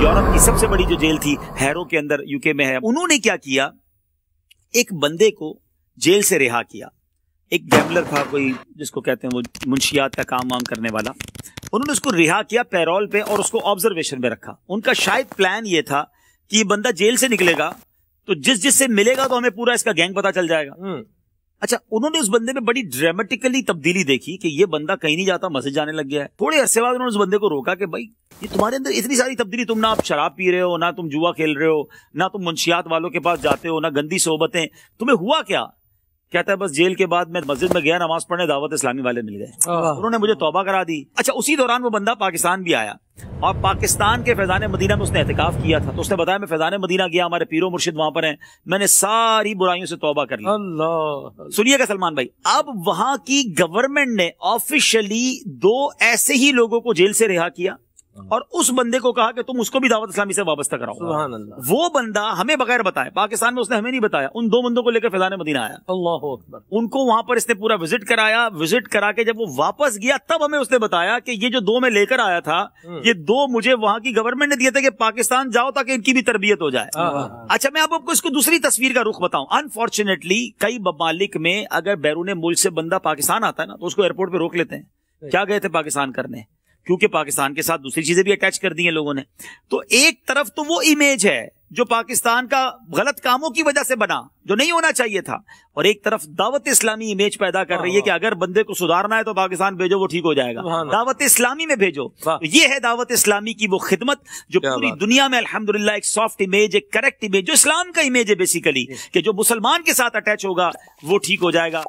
Europe की सबसे बड़ी जो जेल थी हैरो के अंदर यूके में है उन्होंने क्या किया एक बंदे को जेल से रिहा किया एक गैम्बलर था कोई जिसको कहते हैं वो मुंशियात का काम वाम करने वाला उन्होंने उसको रिहा किया पैरोल पे और उसको ऑब्जर्वेशन में रखा उनका शायद प्लान ये था कि ये बंदा जेल से निकलेगा तो जिस जिस से मिलेगा तो हमें पूरा इसका गैंग पता चल जाएगा हम्म। अच्छा उन्होंने उस बंदे में बड़ी ड्रामेटिकली तब्दीली देखी कि ये बंदा कहीं नहीं जाता मस्जिद जाने लग गया है थोड़े अरसे बाद उन्होंने उस बंदे को रोका कि भाई ये तुम्हारे अंदर इतनी सारी तब्दीली तुम ना आप शराब पी रहे हो ना तुम जुआ खेल रहे हो ना तुम मुंशियात वालों के पास जाते हो ना गंदी सोहबतें तुम्हें हुआ क्या कहता है बस जेल के बाद मैं मस्जिद में गया नमाज पढ़ने दावत इस्लामी वाले मिल गए उन्होंने मुझे तौबा करा दी अच्छा उसी दौरान वो बंदा पाकिस्तान भी आया और पाकिस्तान के फैजान मदीना में उसने एहतिकाफ किया था तो उसने बताया मैं फैजान मदीना गया हमारे पीरो मुर्शिद वहां पर हैं मैंने सारी बुराइयों से तोबा कर ली अल्लाह सुनिएगा सलमान भाई अब वहां की गवर्नमेंट ने ऑफिशियली दो ऐसे ही लोगों को जेल से रिहा किया हम्म। और उस बंदे को कहा कि तुम उसको भी दावत इस्लामी से वाबस्ता कराओ वो बंदा हमें बगैर बताए पाकिस्तान में उसने हमें नहीं बताया उन दो बंदों को लेकर फैलाने मदीना आया अल्लाह उनको वहां पर इसने पूरा विजिट कराया विजिट करा के जब वो वापस गया तब हमें उसने बताया कि ये जो दो मैं लेकर आया था हम्म। ये दो मुझे वहां की गवर्नमेंट ने दिए थे कि पाकिस्तान जाओ ताकि इनकी भी तरबियत हो जाए हाँ, हाँ। अच्छा मैं आपको इसको दूसरी तस्वीर का रुख बताऊं अनफॉर्चुनेटली कई ममालिक में अगर बैरून मुल्क से बंदा पाकिस्तान आता है ना तो उसको एयरपोर्ट पर रोक लेते हैं क्या गए थे पाकिस्तान करने क्योंकि पाकिस्तान के साथ दूसरी चीजें भी अटैच कर दी हैं लोगों ने तो एक तरफ तो वो इमेज है जो पाकिस्तान का गलत कामों की वजह से बना जो नहीं होना चाहिए था और एक तरफ दावत इस्लामी इमेज पैदा कर रही है कि हाँ। अगर बंदे को सुधारना है तो पाकिस्तान भेजो वो ठीक हो जाएगा दावत इस्लामी में भेजो तो ये है दावत इस्लामी की वो खिदमत जो पूरी दुनिया में अल्हम्दुलिल्लाह एक सॉफ्ट इमेज एक करेक्ट इमेज जो इस्लाम का इमेज है बेसिकली कि जो मुसलमान के साथ अटैच होगा वो ठीक हो जाएगा